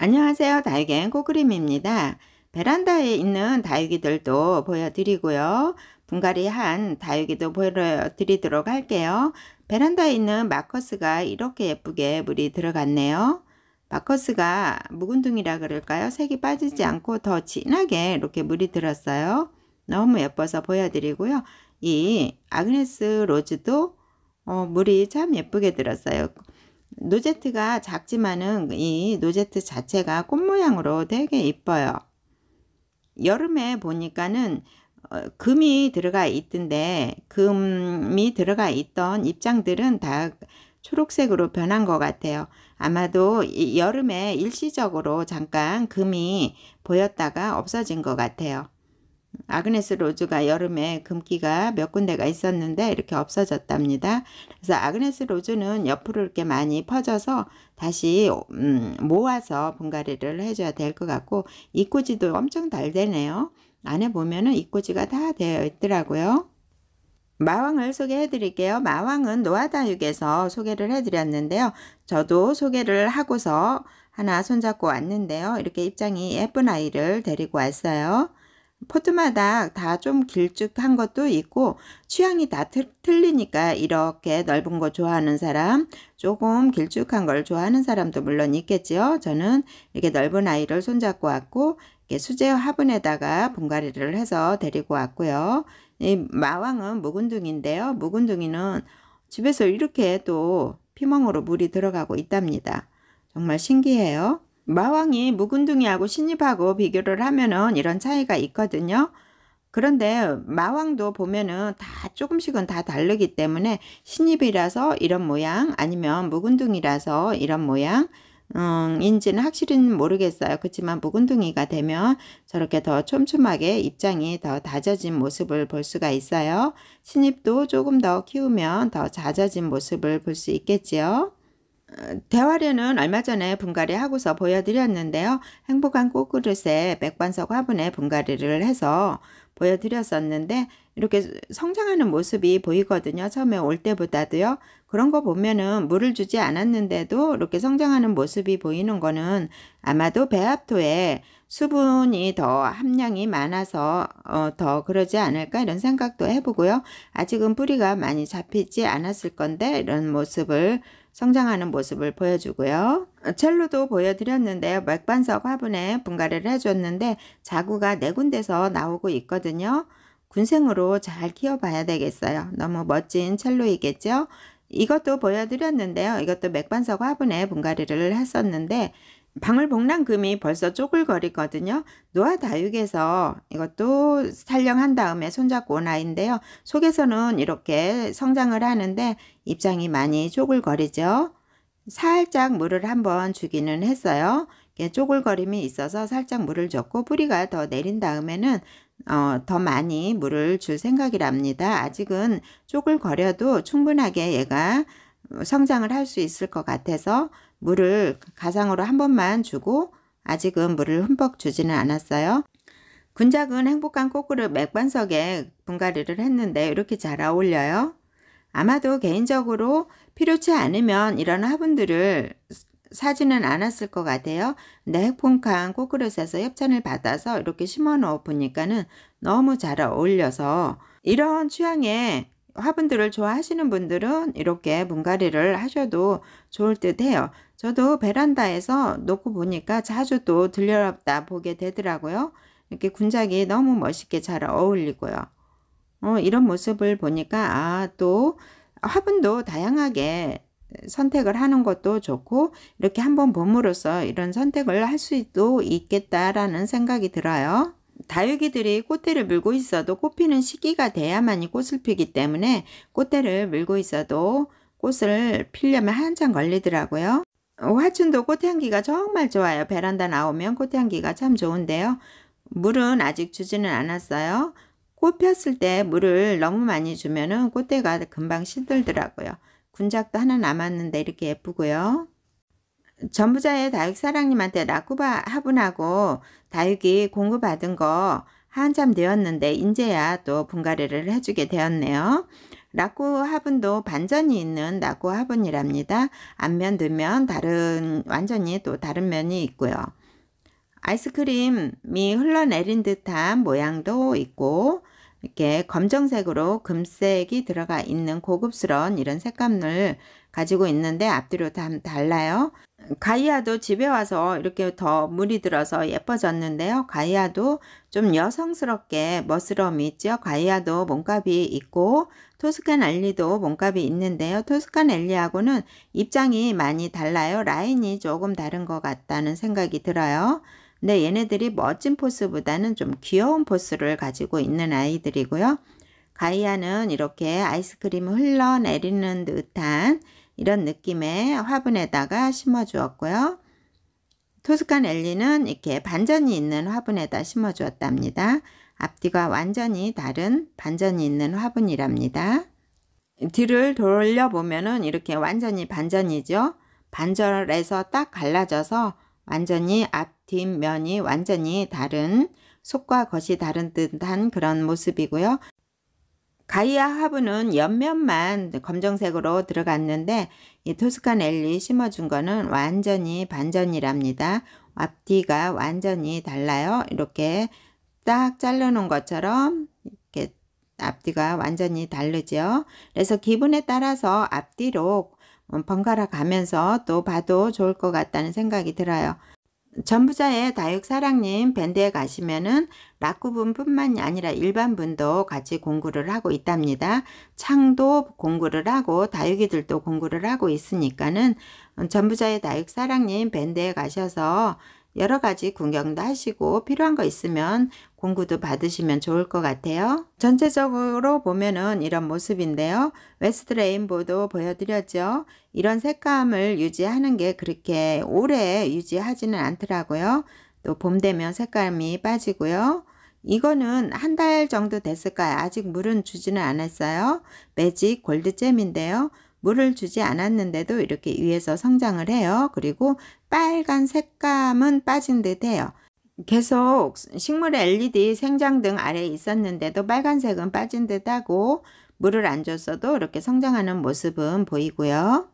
안녕하세요. 다육엔 꼬그림입니다. 베란다에 있는 다육이들도 보여드리고요. 분갈이 한 다육이도 보여드리도록 할게요. 베란다에 있는 마커스가 이렇게 예쁘게 물이 들어갔네요. 마커스가 묵은둥이라 그럴까요? 색이 빠지지 않고 더 진하게 이렇게 물이 들었어요. 너무 예뻐서 보여드리고요. 이 아그네스 로즈도 어, 물이 참 예쁘게 들었어요. 노제트가 작지만은 이 노제트 자체가 꽃 모양으로 되게 이뻐요. 여름에 보니까는 어, 금이 들어가 있던데 금이 들어가 있던 입장들은 다 초록색으로 변한 것 같아요. 아마도 여름에 일시적으로 잠깐 금이 보였다가 없어진 것 같아요. 아그네스 로즈가 여름에 금기가 몇 군데가 있었는데 이렇게 없어졌답니다. 그래서 아그네스 로즈는 옆으로 이렇게 많이 퍼져서 다시 음, 모아서 분갈이를 해줘야 될 것 같고 이꼬지도 엄청 달대네요. 안에 보면은 이꼬지가 다 되어 있더라고요. 마왕을 소개해 드릴게요. 마왕은 노아다육에서 소개를 해 드렸는데요. 저도 소개를 하고서 하나 손잡고 왔는데요. 이렇게 입장이 예쁜 아이를 데리고 왔어요. 포트마다 다 좀 길쭉한 것도 있고 취향이 다 틀, 리니까 이렇게 넓은 거 좋아하는 사람 조금 길쭉한 걸 좋아하는 사람도 물론 있겠지요. 저는 이렇게 넓은 아이를 손잡고 왔고 수제 화분에다가 분갈이를 해서 데리고 왔고요. 이 마왕은 묵은둥인데요. 묵은둥이는 집에서 이렇게 또 피멍으로 물이 들어가고 있답니다. 정말 신기해요. 마왕이 묵은둥이하고 신입하고 비교를 하면은 이런 차이가 있거든요. 그런데 마왕도 보면은 다 조금씩은 다 다르기 때문에 신입이라서 이런 모양 아니면 묵은둥이라서 이런 모양 음, 인지는 확실히 모르겠어요. 그렇지만 묵은둥이가 되면 저렇게 더 촘촘하게 입장이 더 다져진 모습을 볼 수가 있어요. 신입도 조금 더 키우면 더 잦아진 모습을 볼 수 있겠지요. 대화료는 얼마 전에 분갈이 하고서 보여드렸는데요. 행복한 꽃그릇에 맥반석 화분에 분갈이를 해서 보여드렸었는데 이렇게 성장하는 모습이 보이거든요. 처음에 올 때보다도요. 그런 거 보면은 물을 주지 않았는데도 이렇게 성장하는 모습이 보이는 거는 아마도 배합토에 수분이 더 함량이 많아서 어, 더 그러지 않을까 이런 생각도 해보고요. 아직은 뿌리가 많이 잡히지 않았을 건데 이런 모습을 성장하는 모습을 보여주고요. 어, 첼로도 보여드렸는데요. 맥반석 화분에 분갈이를 해줬는데 자구가 네 군데서 나오고 있거든요. 군생으로 잘 키워봐야 되겠어요. 너무 멋진 첼로이겠죠? 이것도 보여드렸는데요. 이것도 맥반석 화분에 분갈이를 했었는데 방울복랑금이 벌써 쪼글거리거든요. 노아다육에서 이것도 살령한 다음에 손잡고 온 아이인데요. 속에서는 이렇게 성장을 하는데 입장이 많이 쪼글거리죠. 살짝 물을 한번 주기는 했어요. 쪼글거림이 있어서 살짝 물을 줬고 뿌리가 더 내린 다음에는 어, 더 많이 물을 줄 생각이랍니다. 아직은 쪼글거려도 충분하게 얘가 성장을 할 수 있을 것 같아서 물을 가상으로 한 번만 주고 아직은 물을 흠뻑 주지는 않았어요. 군작은 행복한 꽃그릇 맥반석에 분갈이를 했는데 이렇게 잘 어울려요. 아마도 개인적으로 필요치 않으면 이런 화분들을 사지는 않았을 것 같아요. 근데 핵폼칸 꽃그릇에서 협찬을 받아서 이렇게 심어 놓어 보니까는 너무 잘 어울려서 이런 취향에 화분들을 좋아하시는 분들은 이렇게 분갈이를 하셔도 좋을 듯 해요. 저도 베란다에서 놓고 보니까 자주 또 들려다 보게 되더라고요. 이렇게 군작이 너무 멋있게 잘 어울리고요. 어, 이런 모습을 보니까 아, 또 화분도 다양하게 선택을 하는 것도 좋고 이렇게 한번 봄으로써 이런 선택을 할수 있겠다라는 생각이 들어요. 다육이들이 꽃대를 물고 있어도 꽃피는 시기가 돼야만이 꽃을 피기 때문에 꽃대를 물고 있어도 꽃을 피려면 한참 걸리더라고요. 어, 화춘도 꽃향기가 정말 좋아요. 베란다 나오면 꽃향기가 참 좋은데요. 물은 아직 주지는 않았어요. 꽃 폈을 때 물을 너무 많이 주면 은 꽃대가 금방 시들더라고요. 군작도 하나 남았는데 이렇게 예쁘고요. 전부자의 다육 사랑님한테 라쿠바 화분하고 다육이 공급받은 거 한참 되었는데 인제야 또 분갈이를 해주게 되었네요. 라쿠 화분도 반전이 있는 라쿠 화분이랍니다. 앞면 두면 다른 완전히 또 다른 면이 있고요. 아이스크림이 흘러내린 듯한 모양도 있고 이렇게 검정색으로 금색이 들어가 있는 고급스러운 이런 색감을 가지고 있는데 앞뒤로 다 달라요. 가이아도 집에 와서 이렇게 더 물이 들어서 예뻐졌는데요. 가이아도 좀 여성스럽게 멋스러움이 있죠. 가이아도 몸값이 있고 토스카알리도 몸값이 있는데요. 토스카알리하고는 입장이 많이 달라요. 라인이 조금 다른 것 같다는 생각이 들어요. 근데 네, 얘네들이 멋진 포스보다는 좀 귀여운 포스를 가지고 있는 아이들이고요. 가이아는 이렇게 아이스크림 흘러내리는 듯한 이런 느낌의 화분에다가 심어주었고요. 토스칸 엘리는 이렇게 반전이 있는 화분에다 심어주었답니다. 앞뒤가 완전히 다른 반전이 있는 화분이랍니다. 뒤를 돌려보면은 이렇게 완전히 반전이죠. 반절에서 딱 갈라져서 완전히 앞, 뒷, 면이 완전히 다른 속과 겉이 다른 듯한 그런 모습이고요. 가이아 하부는 옆면만 검정색으로 들어갔는데 이토스카넬리 심어준 거는 완전히 반전이랍니다. 앞뒤가 완전히 달라요. 이렇게 딱 잘라놓은 것처럼 이렇게 앞뒤가 완전히 다르죠. 그래서 기분에 따라서 앞뒤로 어, 번갈아 가면서 또 봐도 좋을 것 같다는 생각이 들어요. 전부자의 다육사랑님 밴드에 가시면은 라쿠분뿐만이 아니라 일반 분도 같이 공구를 하고 있답니다. 창도 공구를 하고 다육이들도 공구를 하고 있으니까는 전부자의 다육사랑님 밴드에 가셔서 여러 가지 구경도 하시고 필요한 거 있으면 공구도 받으시면 좋을 것 같아요. 전체적으로 보면은 이런 모습인데요. 웨스트 레인보도 보여드렸죠. 이런 색감을 유지하는 게 그렇게 오래 유지하지는 않더라고요. 또 봄 되면 색감이 빠지고요. 이거는 한 달 정도 됐을까요? 아직 물은 주지는 않았어요. 매직 골드잼인데요. 물을 주지 않았는데도 이렇게 위에서 성장을 해요. 그리고 빨간 색감은 빠진 듯 해요. 계속 식물의 LED, 생장 등 아래에 있었는데도 빨간색은 빠진 듯 하고 물을 안 줬어도 이렇게 성장하는 모습은 보이고요.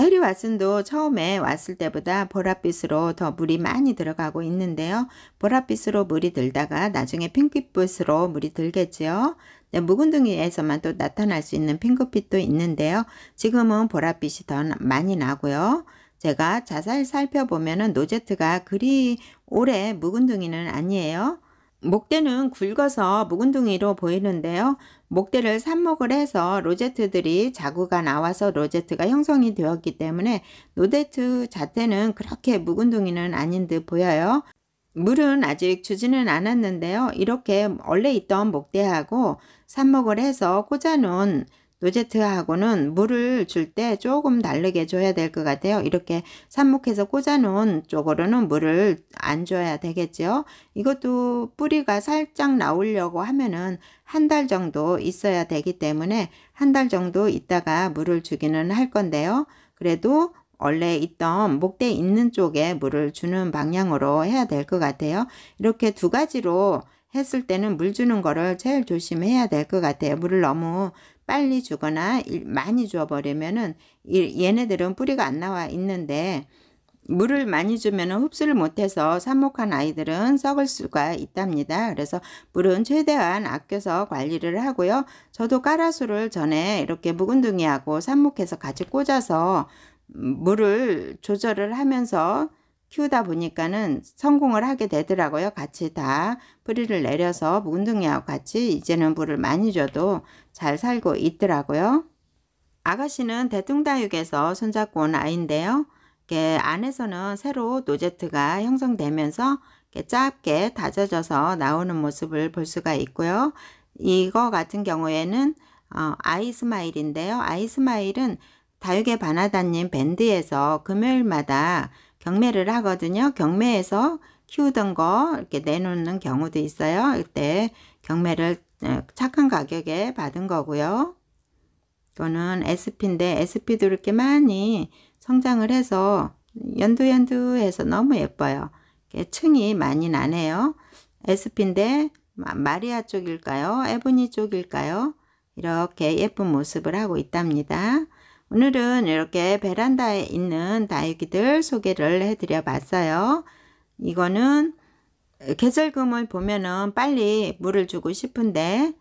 해리 왓슨도 처음에 왔을 때보다 보랏빛으로 더 물이 많이 들어가고 있는데요. 보랏빛으로 물이 들다가 나중에 핑크빛으로 물이 들겠지요. 네, 묵은둥이에서만 또 나타날 수 있는 핑크빛도 있는데요. 지금은 보랏빛이 더 많이 나고요. 제가 자살 살펴보면 은 노제트가 그리 오래 묵은둥이는 아니에요. 목대는 굵어서 묵은둥이로 보이는데요. 목대를 삽목을 해서 로제트들이 자구가 나와서 로제트가 형성이 되었기 때문에 노데트 자태는 그렇게 묵은둥이는 아닌 듯 보여요. 물은 아직 주지는 않았는데요. 이렇게 원래 있던 목대하고 삽목을 해서 꽂아놓은 노제트하고는 물을 줄 때 조금 다르게 줘야 될 것 같아요. 이렇게 삽목해서 꽂아놓은 쪽으로는 물을 안 줘야 되겠죠. 이것도 뿌리가 살짝 나오려고 하면은 한 달 정도 있어야 되기 때문에 한 달 정도 있다가 물을 주기는 할 건데요. 그래도 원래 있던 목대 있는 쪽에 물을 주는 방향으로 해야 될 것 같아요. 이렇게 두 가지로 했을 때는 물 주는 거를 제일 조심해야 될 것 같아요. 물을 너무 빨리 주거나 많이 줘버리면은 얘네들은 뿌리가 안 나와 있는데 물을 많이 주면 흡수를 못해서 삽목한 아이들은 썩을 수가 있답니다. 그래서 물은 최대한 아껴서 관리를 하고요. 저도 까라수를 전에 이렇게 묵은둥이하고 삽목해서 같이 꽂아서 물을 조절을 하면서 키우다 보니까는 성공을 하게 되더라고요. 같이 다 뿌리를 내려서 문둥이하고 같이 이제는 물을 많이 줘도 잘 살고 있더라고요. 아가씨는 대뚱다육에서 손잡고 온 아이인데요. 안에서는 새로 노제트가 형성되면서 짧게 다져져서 나오는 모습을 볼 수가 있고요. 이거 같은 경우에는 어, 아이스마일인데요. 아이스마일은 다육의 바나다님 밴드에서 금요일마다 경매를 하거든요. 경매에서 키우던 거 이렇게 내놓는 경우도 있어요. 이때 경매를 어, 착한 가격에 받은 거고요. 이거는 SP인데 SP도 이렇게 많이 성장을 해서 연두연두해서 너무 예뻐요. 층이 많이 나네요. SP인데 마리아 쪽일까요? 에보니 쪽일까요? 이렇게 예쁜 모습을 하고 있답니다. 오늘은 이렇게 베란다에 있는 다육이들 소개를 해드려 봤어요. 이거는 계절금을 보면은 빨리 물을 주고 싶은데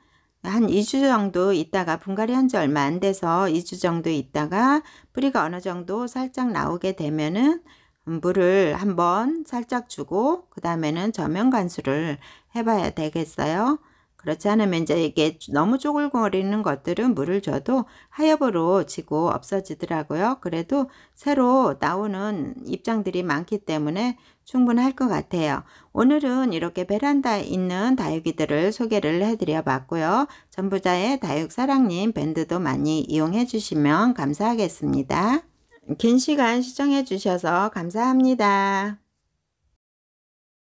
한 2주 정도 있다가 분갈이 한 지 얼마 안 돼서 2주 정도 있다가 뿌리가 어느 정도 살짝 나오게 되면은 물을 한번 살짝 주고 그 다음에는 저면 간수를 해봐야 되겠어요. 그렇지 않으면 저에게 너무 쪼글거리는 것들은 물을 줘도 하엽으로 지고 없어지더라고요. 그래도 새로 나오는 입장들이 많기 때문에 충분할 것 같아요. 오늘은 이렇게 베란다에 있는 다육이들을 소개를 해드려 봤고요. 전부자의 다육사랑님 밴드도 많이 이용해 주시면 감사하겠습니다. 긴 시간 시청해 주셔서 감사합니다.